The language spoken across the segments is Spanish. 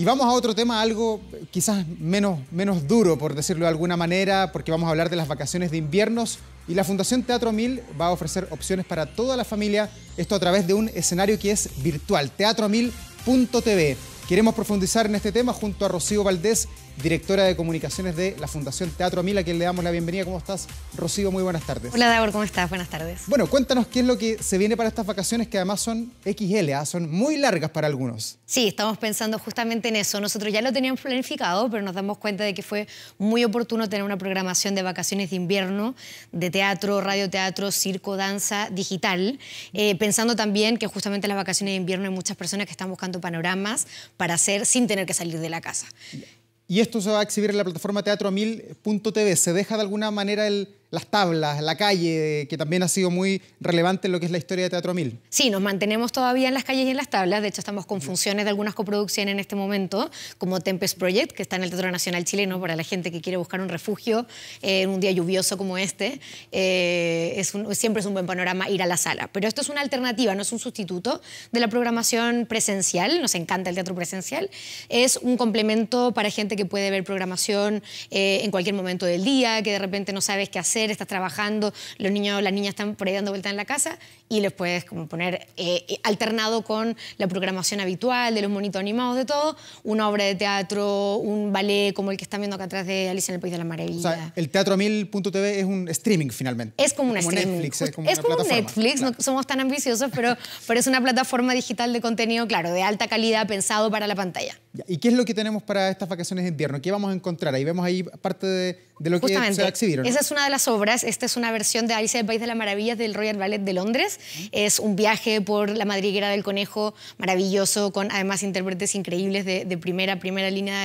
Y vamos a otro tema, algo quizás menos, menos duro, por decirlo de alguna manera, porque vamos a hablar de las vacaciones de inviernos. Y la Fundación Teatro Mil va a ofrecer opciones para toda la familia, esto a través de un escenario que es virtual, teatromil.tv. Queremos profundizar en este tema junto a Rocío Valdés, directora de comunicaciones de la Fundación Teatro Mil, a quien le damos la bienvenida. ¿Cómo estás, Rocío? Muy buenas tardes. Hola, Davor, ¿cómo estás? Buenas tardes. Bueno, cuéntanos qué es lo que se viene para estas vacaciones, que además son XL, ¿ah? son muy largas para algunos. Sí, estamos pensando justamente en eso. Nosotros ya lo teníamos planificado, pero nos damos cuenta de que fue muy oportuno tener una programación de vacaciones de invierno, de teatro, radioteatro, circo, danza, digital, eh, pensando también que justamente las vacaciones de invierno hay muchas personas que están buscando panoramas para hacer sin tener que salir de la casa. Y esto se va a exhibir en la plataforma teatro1000.tv. ¿Se deja de alguna manera el, las tablas, la calle, que también ha sido muy relevante en lo que es la historia de Teatro Mil. Sí, nos mantenemos todavía en las calles y en las tablas. De hecho, estamos con funciones de algunas coproducciones en este momento, como Tempest Project, que está en el Teatro Nacional Chileno para la gente que quiere buscar un refugio eh, en un día lluvioso como este. Eh, es siempre es un buen panorama ir a la sala. Pero esto es una alternativa, no es un sustituto de la programación presencial. Nos encanta el teatro presencial. Es un complemento para gente que puede ver programación eh, en cualquier momento del día, que de repente no sabes qué hacer estás trabajando, los niños las niñas están por ahí dando vuelta en la casa y les puedes como poner eh, alternado con la programación habitual de los monitos animados, de todo, una obra de teatro, un ballet como el que están viendo acá atrás de Alicia en el País de la Maravillas. O sea, el Teatro es un streaming finalmente. Es como, streaming. Netflix, es como, Netflix, no somos tan ambiciosos, pero, pero es una plataforma digital de contenido, claro, de alta calidad, pensado para la pantalla. ¿Y qué es lo que tenemos para estas vacaciones de invierno? ¿Qué vamos a encontrar? Ahí vemos ahí parte de de lo que se exhibieron Esa es una de las obras. Esta es una versión de Alicia del País de las Maravillas del Royal Ballet de Londres. Es un viaje por la madriguera del conejo maravilloso, con además intérpretes increíbles de, primera, primera línea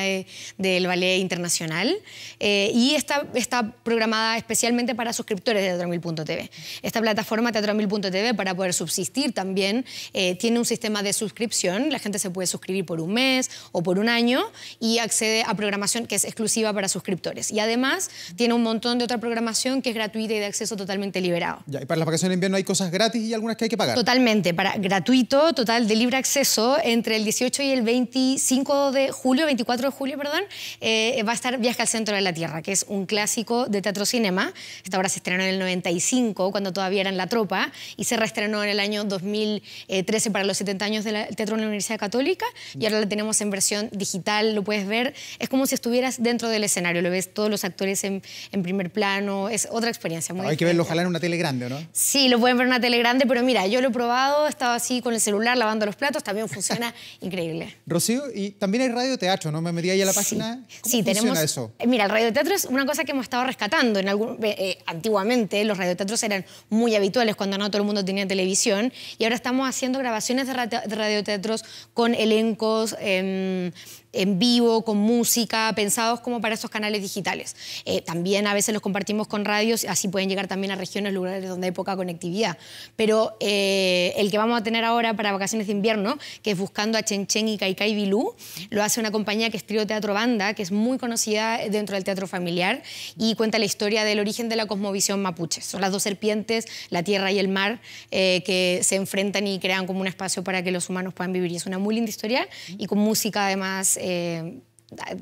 del ballet internacional. Eh, y está, está programada especialmente para suscriptores de Teatromil.tv. Esta plataforma Teatromil.tv para poder subsistir también eh, tiene un sistema de suscripción. La gente se puede suscribir por un mes o por un año y accede a programación que es exclusiva para suscriptores. Y además tiene un montón de otra programación que es gratuita y de acceso totalmente liberado. Ya, y para las vacaciones de invierno hay cosas gratis y algunas que hay que pagar. Totalmente, para gratuito, total, de libre acceso, entre el 18 y el 25 de julio, 24 de julio, perdón, eh, va a estar Viaje al Centro de la Tierra, que es un clásico de teatro cinema. Esta obra se estrenó en el 95, cuando todavía era en La Tropa, y se reestrenó en el año 2013 para los 70 años del Teatro en la Universidad Católica, y ahora la tenemos en versión digital, lo puedes ver. Es como si estuvieras dentro del escenario, lo ves todos los actores en, primer plano. Es otra experiencia Hay que verlo, ojalá en una tele grande, no? Sí, lo pueden ver en una tele grande, pero mira, yo lo he probado, estaba así con el celular lavando los platos, también funciona increíble. Rocío, y también hay radioteatro, ¿no? Me metí ahí a la página. Sí, tenemos. eso? Eh, mira, el radioteatro es una cosa que hemos estado rescatando. En algún, eh, eh, antiguamente los radioteatros eran muy habituales cuando no todo el mundo tenía televisión y ahora estamos haciendo grabaciones de, radioteatros con elencos. Em, en vivo, con música, pensados como para esos canales digitales. Eh, también a veces los compartimos con radios, así pueden llegar también a regiones, lugares donde hay poca conectividad. Pero eh, el que vamos a tener ahora para vacaciones de invierno, que es Buscando a Chenchen y Kaikai Bilú, lo hace una compañía que es Teatro Banda, que es muy conocida dentro del teatro familiar y cuenta la historia del origen de la cosmovisión mapuche. Son las dos serpientes, la tierra y el mar, eh, que se enfrentan y crean como un espacio para que los humanos puedan vivir. Y es una muy linda historia y con música además eh,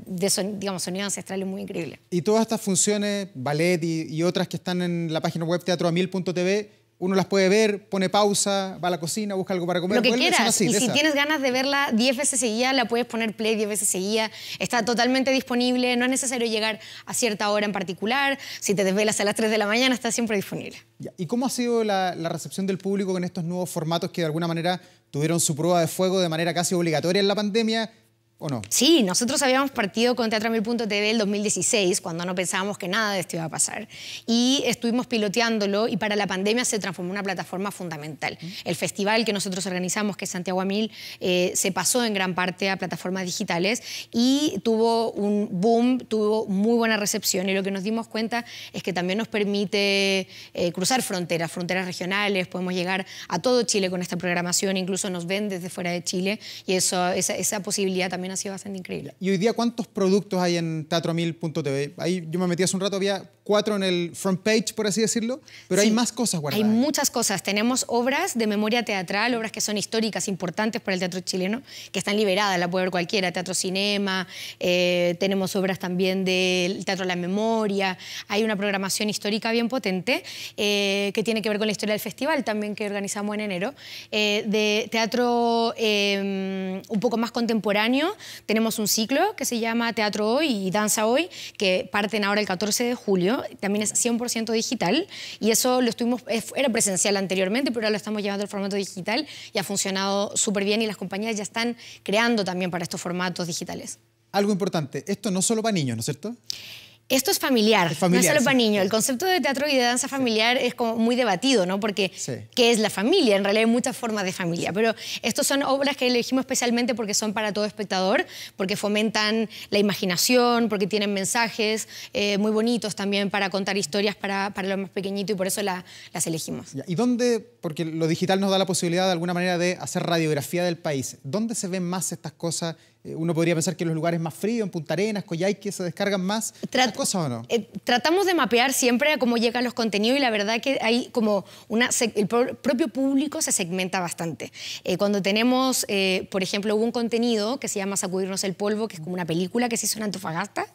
de son, digamos, muy increíble. Y todas estas funciones, ballet y, otras que están en la página web teatroamil.tv, uno las puede ver, pone pausa, va a la cocina, busca algo para comer. Lo que quieras. y si tienes ganas de verla 10 veces seguida, la puedes poner play 10 veces seguida. Está totalmente disponible. No es necesario llegar a cierta hora en particular. Si te desvelas a las 3 de la mañana, está siempre disponible. ¿Y cómo ha sido la, la recepción del público con estos nuevos formatos que de alguna manera tuvieron su prueba de fuego de manera casi obligatoria en la pandemia? Sí, nosotros habíamos partido con Teatro TV el 2016, cuando no pensábamos que nada de esto iba a pasar. Y estuvimos piloteándolo y para la pandemia se transformó en una plataforma fundamental. El festival que nosotros organizamos, que es Santiago Mil, eh, se pasó en gran parte a plataformas digitales y tuvo un boom, tuvo muy buena recepción. Y lo que nos dimos cuenta es que también nos permite eh, cruzar fronteras, fronteras regionales, podemos llegar a todo Chile con esta programación, incluso nos ven desde fuera de Chile y eso, esa posibilidad también ha sido bastante increíble. ¿Y hoy día cuántos productos hay en teatroamil.tv? Ahí yo me metí hace un rato, había cuatro en el front page, por así decirlo, pero hay más cosas guardadas. Hay muchas cosas. Tenemos obras de memoria teatral, obras que son históricas, importantes para el teatro chileno, que están liberadas, la puede ver cualquiera, teatro cinema, eh, tenemos obras también del teatro la memoria, hay una programación histórica bien potente eh, que tiene que ver con la historia del festival también que organizamos en enero, eh, de teatro em, un poco más contemporáneo tenemos un ciclo que se llama Teatro Hoy y Danza Hoy, que parten ahora el 14 de julio, también es 100% digital y eso lo estuvimos, era presencial anteriormente, pero ahora lo estamos llevando al formato digital y ha funcionado súper bien y las compañías ya están creando también para estos formatos digitales. Algo importante, esto no solo para niños, ¿no es cierto? Esto es familiar, no es solo para niños. El concepto de teatro y de danza familiar es como muy debatido, ¿no? Porque, ¿qué es la familia? En realidad hay muchas formas de familia, pero estas son obras que elegimos especialmente porque son para todo espectador, porque fomentan la imaginación, porque tienen mensajes eh, muy bonitos también para contar historias para, lo los más pequeñitos y por eso las elegimos. ¿Y dónde, porque lo digital nos da la posibilidad de alguna manera de hacer radiografía del país, ¿dónde se ven más estas cosas? Eh, uno podría pensar que en los lugares más fríos, en Punta Arenas, Coyhaique, se descargan más no? Eh, tratamos de mapear siempre a cómo llegan los contenidos y la verdad que hay como una... El propio público se segmenta bastante. Eh, cuando tenemos, eh, por ejemplo, hubo un contenido que se llama Sacudirnos el polvo, que es como una película que se hizo en Antofagasta.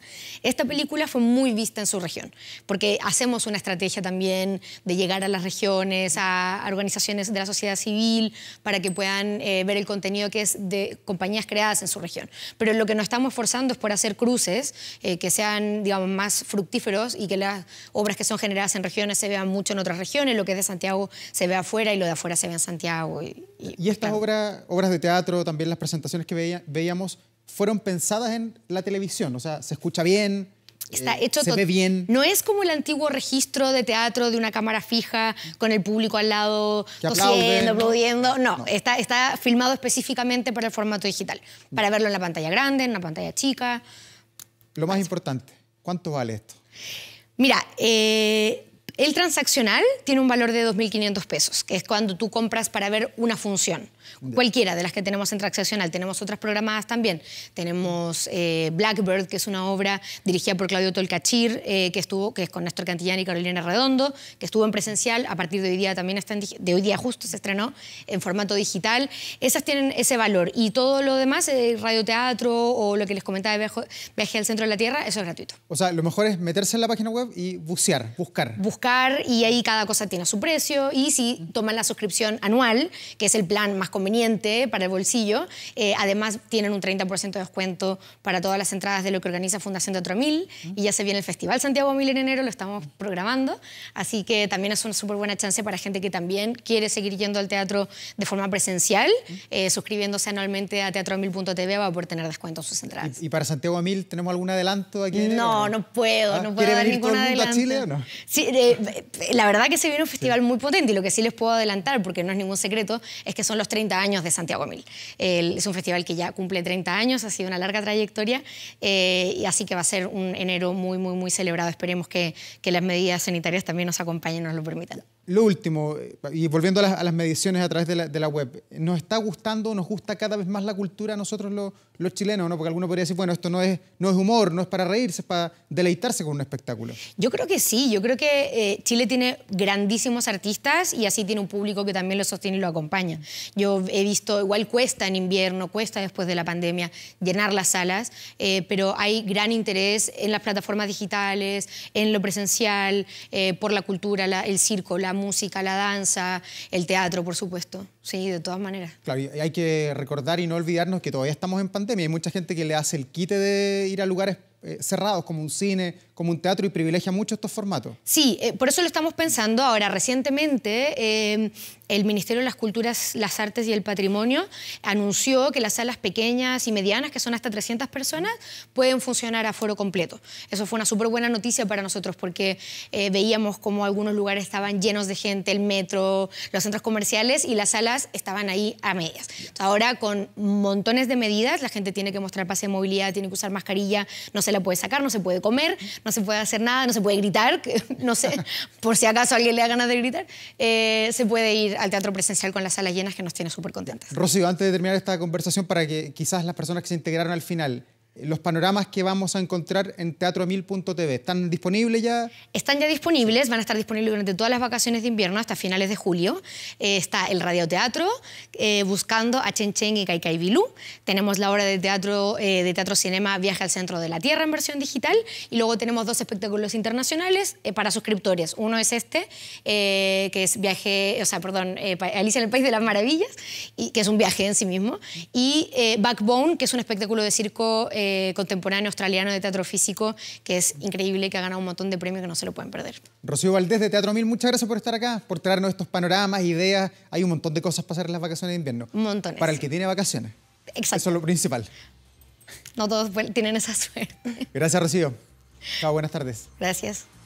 Esta película fue muy vista en su región, porque hacemos una estrategia también de llegar a las regiones, a organizaciones de la sociedad civil, para que puedan ver el contenido que es de compañías creadas en su región. Pero lo que nos estamos forzando es por hacer cruces que sean, digamos, más fructíferos y que las obras que son generadas en regiones se vean mucho en otras regiones, lo que es de Santiago se ve afuera y lo de afuera se ve en Santiago. Y, estas obras, obras de teatro, también las presentaciones que veíamos, fueron pensadas en la televisión, o sea, se escucha bien, Está eh, hecho se ve bien. No es como el antiguo registro de teatro de una cámara fija con el público al lado tosiendo, aplaudiendo. No, Está, está, filmado específicamente para el formato digital, para verlo en la pantalla grande, en la pantalla chica. Lo más importante, ¿Cuánto vale esto? Mira, eh, el transaccional tiene un valor de 2.500 pesos, que es cuando tú compras para ver una función cualquiera de las que tenemos en Transaccional. Tenemos otras programadas también. Tenemos eh, Blackbird, que es una obra dirigida por Claudio Tolcachir, eh, que estuvo, que es con Néstor Cantillán y Carolina Redondo, que estuvo en presencial. A partir de hoy día también está en, de hoy día justo se estrenó en formato digital. Esas tienen ese valor. Y todo lo demás, el eh, radioteatro o lo que les comentaba de viaje, al centro de la Tierra, eso es gratuito. O sea, lo mejor es meterse en la página web y bucear, buscar. Buscar y ahí cada cosa tiene su precio. Y si toman la suscripción anual, que es el plan más conveniente para el bolsillo. Eh, además, tienen un 30% de descuento para todas las entradas de lo que organiza Fundación Teatro Mil. Y ya se viene el Festival Santiago Mil en enero, lo estamos programando. Así que también es una súper buena chance para gente que también quiere seguir yendo al teatro de forma presencial, eh, suscribiéndose anualmente a teatroamil.tv va a poder tener descuento en sus entradas. ¿Y, para Santiago Mil tenemos algún adelanto aquí? no, no puedo, ah, no puedo dar ningún adelanto. A Chile o no? Sí, la verdad que se viene un festival muy potente y lo que sí les puedo adelantar, porque no es ningún secreto, es que son los 30 años de Santiago Mil. es un festival que ya cumple 30 años, ha sido una larga trayectoria eh, y así que va a ser un enero muy, muy, muy celebrado. Esperemos que, las medidas sanitarias también nos acompañen nos lo permitan lo último, eh, y volviendo a las, mediciones a través de la, web, ¿nos está gustando, nos gusta cada vez más la cultura a nosotros los, chilenos? ¿no? Porque alguno podría decir, bueno, esto no es, no es humor, no es para reírse, es para deleitarse con un espectáculo. Yo creo que sí, yo creo que eh, Chile tiene grandísimos artistas y así tiene un público que también lo sostiene y lo acompaña. Yo he visto, igual cuesta en invierno, cuesta después de la pandemia llenar las salas, eh, pero hay gran interés en las plataformas digitales, en lo presencial, por la cultura, el circo, la música, la danza, el teatro, por supuesto. Sí, de todas maneras. Claro, y hay que recordar y no olvidarnos que todavía estamos en pandemia. Hay mucha gente que le hace el quite de ir a lugares eh, cerrados, como un cine, como un teatro, y privilegia mucho estos formatos. Sí, eh, por eso lo estamos pensando ahora. Recientemente eh, el Ministerio de las Culturas, las Artes y el Patrimonio anunció que las salas pequeñas y medianas, que son hasta 300 personas, pueden funcionar a foro completo. Eso fue una súper buena noticia para nosotros porque eh, veíamos como algunos lugares estaban llenos de gente, el metro, los centros comerciales y las salas estaban ahí a medias. ahora con montones de medidas, la gente tiene que mostrar pase de movilidad, tiene que usar mascarilla, no se la puede sacar, no se puede comer, no se puede hacer nada, no se puede gritar, no sé, por si acaso alguien le da ganas de gritar, eh, se puede ir al teatro presencial con las salas llenas que nos tiene súper contentas. Rocío, antes de terminar esta conversación, para que quizás las personas que se integraron al final, los panoramas que vamos a encontrar en teatromil.tv. ¿Están disponibles ya? Están ya disponibles, van a estar disponibles durante todas las vacaciones de invierno hasta finales de julio. Eh, está el radioteatro, eh, buscando a Chen Chen y Kai Kai Bilú. Tenemos la obra de teatro, eh, de teatro cinema Viaje al Centro de la Tierra en versión digital. Y luego tenemos dos espectáculos internacionales eh, para suscriptores. Uno es este, que es Viaje, o sea, perdón, Alicia en el País de las Maravillas, y, que es un viaje en sí mismo. Y Backbone, que es un espectáculo de circo eh, contemporáneo australiano de teatro físico, que es increíble, que ha ganado un montón de premios que no se lo pueden perder. Rocío Valdés de Teatro Mil, muchas gracias por estar acá, por traernos estos panoramas, ideas. Hay un montón de cosas para hacer en las vacaciones de invierno. Un montón. Para el que tiene vacaciones. Exacto. Eso es lo principal. No todos tienen esa suerte. Gracias, Rocío. Chao, buenas tardes. Gracias.